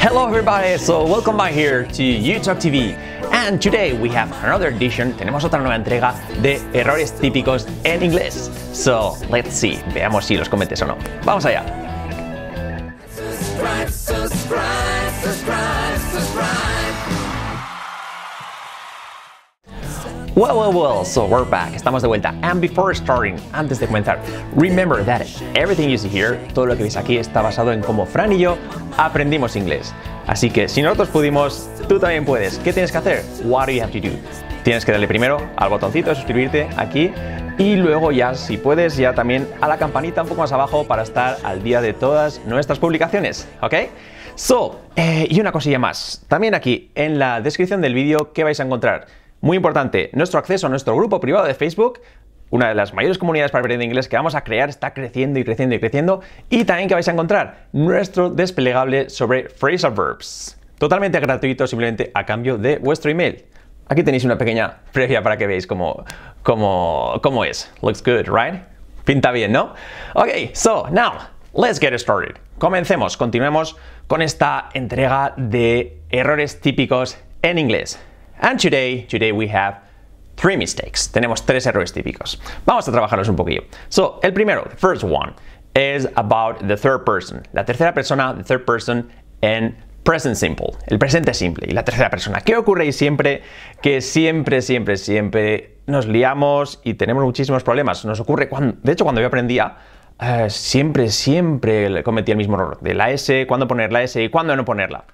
Hello everybody, so welcome back here to YouTube TV. And today we have another edition, tenemos otra nueva entrega de errores típicos en inglés. So, let's see, veamos si los cometes o no. Vamos allá. Well, well, well, so we're back, estamos de vuelta. And before starting, antes de comenzar, remember that everything you see here, todo lo que veis aquí está basado en cómo Fran y yo aprendimos inglés. Así que si nosotros pudimos, tú también puedes. ¿Qué tienes que hacer? What do you have to do? Tienes que darle primero al botoncito de suscribirte aquí y luego ya, si puedes, ya también a la campanita un poco más abajo para estar al día de todas nuestras publicaciones, ¿ok? So, eh, y una cosilla más. También aquí en la descripción del vídeo, ¿qué vais a encontrar? Muy importante, nuestro acceso a nuestro grupo privado de Facebook una de las mayores comunidades para aprender inglés que vamos a crear está creciendo y creciendo y creciendo. Y también que vais a encontrar nuestro desplegable sobre phrasal verbs. Totalmente gratuito, simplemente a cambio de vuestro email. Aquí tenéis una pequeña previa para que veáis cómo, es. Looks good, right? Pinta bien, ¿no? Ok, so now, let's get started. Comencemos, continuemos con esta entrega de errores típicos en inglés. And today, today we have three mistakes. Tenemos tres errores típicos. Vamos a trabajarlos un poquillo. So, el primero, the first one, is about the third person. La tercera persona, the third person, en present simple, el presente simple y la tercera persona. ¿Qué ocurre y siempre que siempre, siempre, siempre nos liamos y tenemos muchísimos problemas? Nos ocurre cuando, de hecho, cuando yo aprendía, eh, siempre, siempre cometía el mismo error de la S, cuándo poner la S y cuándo no ponerla.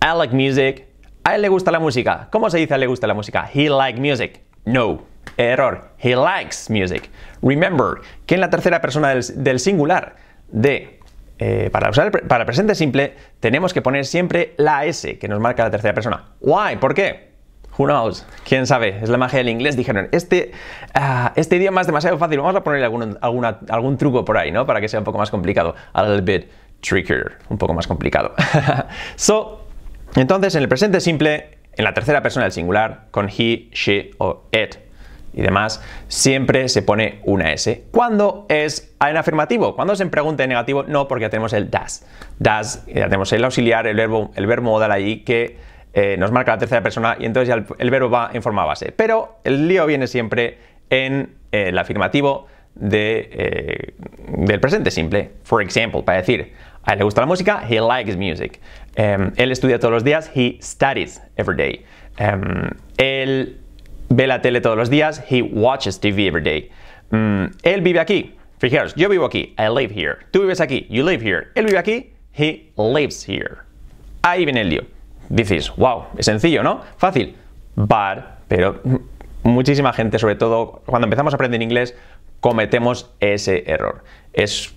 I like music, a él le gusta la música. ¿Cómo se dice a él le gusta la música? He like music. No. Error. He likes music. Remember, que en la tercera persona del, singular de eh, para usar para presente simple tenemos que poner siempre la S que nos marca la tercera persona. Why? ¿Por qué? Who knows? ¿Quién sabe? Es la magia del inglés. Dijeron, este, ah, este idioma es demasiado fácil. Vamos a ponerle algún, algún truco por ahí, ¿no? Para que sea un poco más complicado. A little bit trickier. Un poco más complicado. so, entonces, en el presente simple, en la tercera persona del singular, con he, she o it y demás, siempre se pone una S. ¿Cuándo es en afirmativo? Cuando en pregunta en negativo, no, porque ya tenemos el das. Das, eh, ya tenemos el auxiliar, el verbo, el verbo modal ahí que eh, nos marca la tercera persona y entonces ya el, verbo va en forma base. Pero el lío viene siempre en eh, el afirmativo del presente simple. For example, para decir, a él le gusta la música, he likes music. Em, él estudia todos los días, he studies every day. Em, él ve la tele todos los días, he watches TV every day. Mm, él vive aquí, fijaros, yo vivo aquí, I live here. Tú vives aquí, you live here. Él vive aquí, he lives here. Ahí viene el lío. Dices, wow, es sencillo, ¿no? Fácil. But, pero muchísima gente, sobre todo cuando empezamos a aprender inglés, cometemos ese error. Es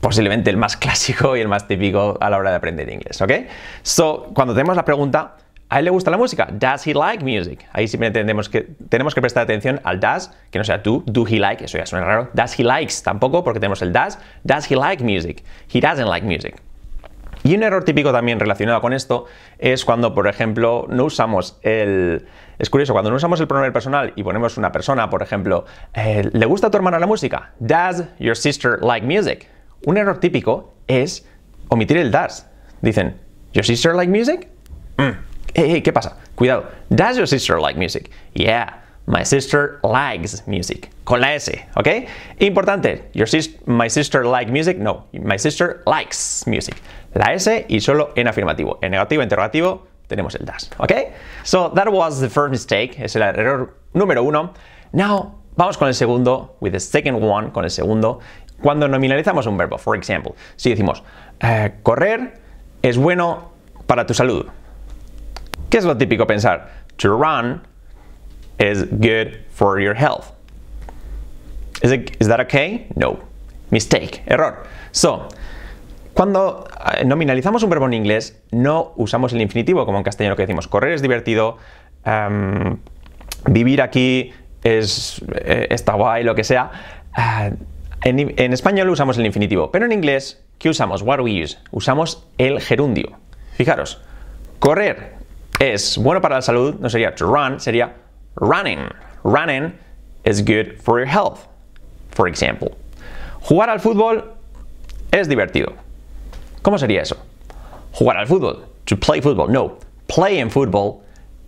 posiblemente el más clásico y el más típico a la hora de aprender inglés, ¿ok? So, cuando tenemos la pregunta, ¿a él le gusta la música? ¿Does he like music? Ahí simplemente tenemos que, tenemos que prestar atención al does, que no sea tú, do he like, eso ya suena raro. Does he likes tampoco, porque tenemos el does. Does he like music? He doesn't like music. Y un error típico también relacionado con esto es cuando, por ejemplo, no usamos el... Es curioso, cuando no usamos el pronombre personal y ponemos una persona, por ejemplo, eh, ¿le gusta a tu hermana la música? Does your sister like music? Un error típico es omitir el das. Dicen, ¿Your sister like music? Mm. Hey, hey, ¿qué pasa? Cuidado. ¿Does your sister like music? Yeah, my sister likes music. Con la S, ¿ok? Importante, your my sister like music? No, my sister likes music. La S y solo en afirmativo. En negativo, interrogativo, tenemos el das, ¿ok? So that was the first mistake, es el error número uno. Now, vamos con el segundo, with the second one, con el segundo. Cuando nominalizamos un verbo, por ejemplo, si decimos eh, correr es bueno para tu salud, ¿qué es lo típico pensar? To run is good for your health. Is, it, is that okay? No. Mistake, error. So, cuando eh, nominalizamos un verbo en inglés, no usamos el infinitivo, como en castellano que decimos correr es divertido, em, vivir aquí es, eh, está guay, lo que sea. En, español usamos el infinitivo, pero en inglés, ¿qué usamos? What do we use? Usamos el gerundio. Fijaros, correr es bueno para la salud, no sería to run, sería running. Running is good for your health, for example. Jugar al fútbol es divertido. ¿Cómo sería eso? Jugar al fútbol, to play football. No, playing football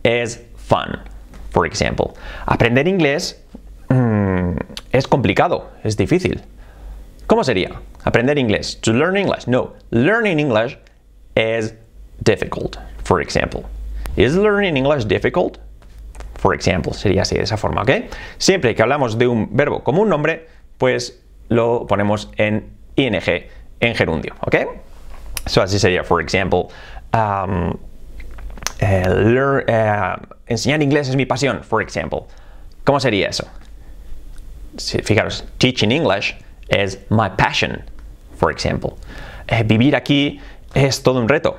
is fun, for example. Aprender inglés es complicado, es difícil. ¿Cómo sería? Aprender inglés. To learn English. No, learning English is difficult, for example. Is learning English difficult? For example, sería así de esa forma, ¿ok? Siempre que hablamos de un verbo como un nombre, pues lo ponemos en ing, en gerundio, ¿ok? So así sería, for example, um, eh, eh, enseñar inglés es mi pasión, for example. ¿Cómo sería eso? fijaros, teaching English is my passion, for example. Eh, vivir aquí es todo un reto.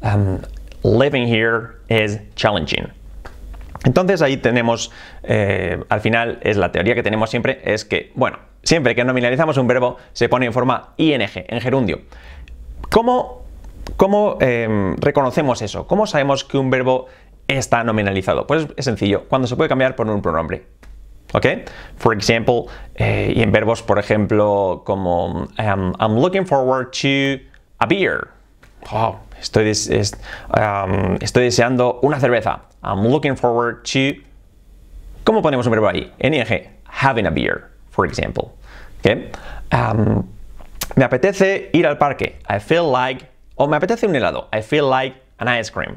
Um, living here is challenging. Entonces ahí tenemos, eh, al final es la teoría que tenemos siempre, es que, bueno, siempre que nominalizamos un verbo se pone en forma ing, en gerundio. ¿Cómo, em, reconocemos eso? ¿Cómo sabemos que un verbo está nominalizado? Pues es sencillo, cuando se puede cambiar por un pronombre. ¿Ok? For example, eh, y en verbos, por ejemplo, como um, I'm looking forward to a beer. Um, estoy, deseando una cerveza. I'm looking forward to. ¿Cómo ponemos un verbo ahí? ing, Having a beer, for example. Um, me apetece ir al parque. I feel like. O me apetece un helado. I feel like an ice cream.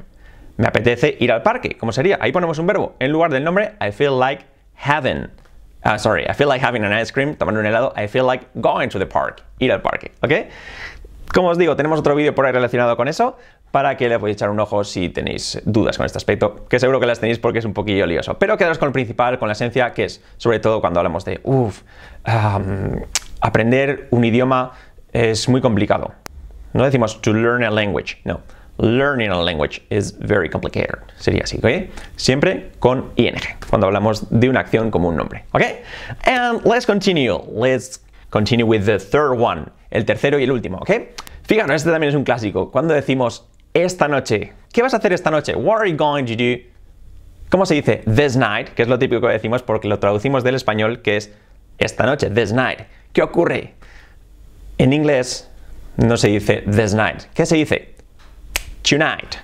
Me apetece ir al parque. ¿Cómo sería? Ahí ponemos un verbo. En lugar del nombre, I feel like having, uh, sorry, I feel like having an ice cream, tomando un helado, I feel like going to the park, ir al parque, ¿ok? Como os digo, tenemos otro vídeo por ahí relacionado con eso para que le a echar un ojo si tenéis dudas con este aspecto, que seguro que las tenéis porque es un poquillo lioso. Pero quedaros con el principal, con la esencia, que es sobre todo cuando hablamos de, uff, aprender un idioma es muy complicado. No decimos to learn a language, no learning a language is very complicated. Sería así, ¿ok? Siempre con ing cuando hablamos de una acción como un nombre, ¿ok? And let's continue. Let's continue with the third one, el tercero y el último, ¿ok? Fijaros, este también es un clásico. Cuando decimos esta noche, ¿qué vas a hacer esta noche? What are you going to do? ¿Cómo se dice this night? Que es lo típico que decimos porque lo traducimos del español, que es esta noche, this night. ¿Qué ocurre? En inglés no se dice this night. ¿Qué se dice? tonight?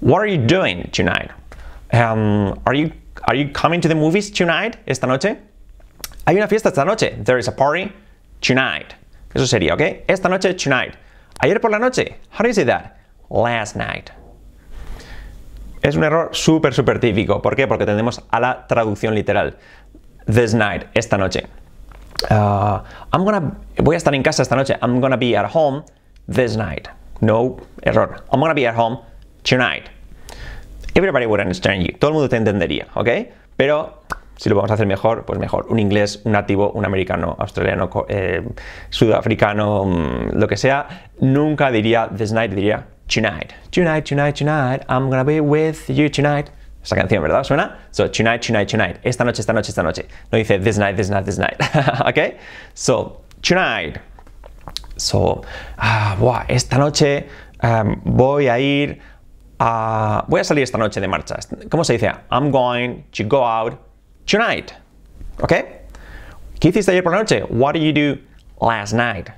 What are you doing tonight? Um, are, you, are coming to the movies tonight? Esta noche? Hay una fiesta esta noche. There is a party tonight. Eso sería, ¿ok? Esta noche, tonight. Ayer por la noche. How do you say that? Last night. Es un error súper, súper típico. ¿Por qué? Porque tendemos a la traducción literal. This night, esta noche. Uh, I'm gonna, voy a estar en casa esta noche. I'm gonna be at home this night. No, error. I'm gonna be at home tonight. Everybody would understand you. Todo el mundo te entendería, ¿ok? Pero si lo vamos a hacer mejor, pues mejor. Un inglés, un nativo, un americano, australiano, eh, sudafricano, mm, lo que sea, nunca diría this night, diría tonight. Tonight, tonight, tonight, I'm gonna be with you tonight. Esa canción, ¿verdad? ¿Suena? So, tonight, tonight, tonight. Esta noche, esta noche, esta noche. No dice this night, this night, this night. ¿Ok? So, tonight. So, ah, esta noche um, voy a ir a... Voy a salir esta noche de marcha. ¿Cómo se dice? I'm going to go out tonight. ¿Ok? ¿Qué hiciste ayer por la noche? What did you do last night?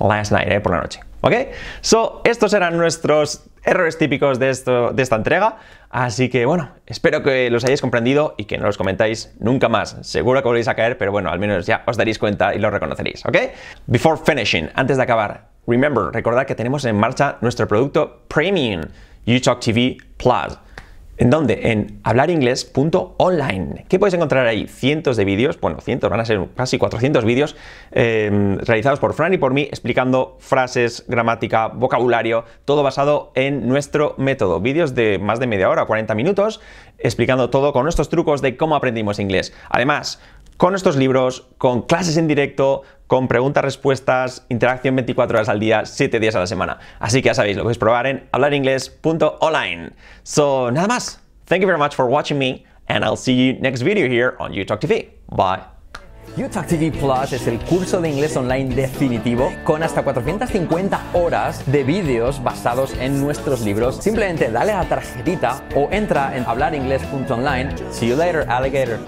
Last night, ayer eh, por la noche. ¿Ok? So, estos eran nuestros errores típicos de, esta entrega. Así que bueno, espero que los hayáis comprendido y que no los comentáis nunca más. Seguro que volvéis a caer, pero bueno, al menos ya os daréis cuenta y lo reconoceréis, ¿ok? Before finishing, antes de acabar, remember, recordad que tenemos en marcha nuestro producto Premium, UTalk TV Plus. ¿En dónde? En hablaringlés.online. ¿Qué podéis encontrar ahí? Cientos de vídeos, bueno, cientos, van a ser casi 400 vídeos em, realizados por Fran y por mí explicando frases, gramática, vocabulario, todo basado en nuestro método. Vídeos de más de media hora, 40 minutos, explicando todo con nuestros trucos de cómo aprendimos inglés. Además, con estos libros, con clases en directo, con preguntas, respuestas, interacción 24 horas al día, 7 días a la semana. Así que ya sabéis, lo podéis probar en hablaringles.online. So, nada más. Thank you very much for watching me and I'll see you next video here on UTalk TV. Bye. UTalk TV Plus es el curso de inglés online definitivo con hasta 450 horas de vídeos basados en nuestros libros. Simplemente dale a la tarjetita o entra en hablaringles.online. See you later, alligator.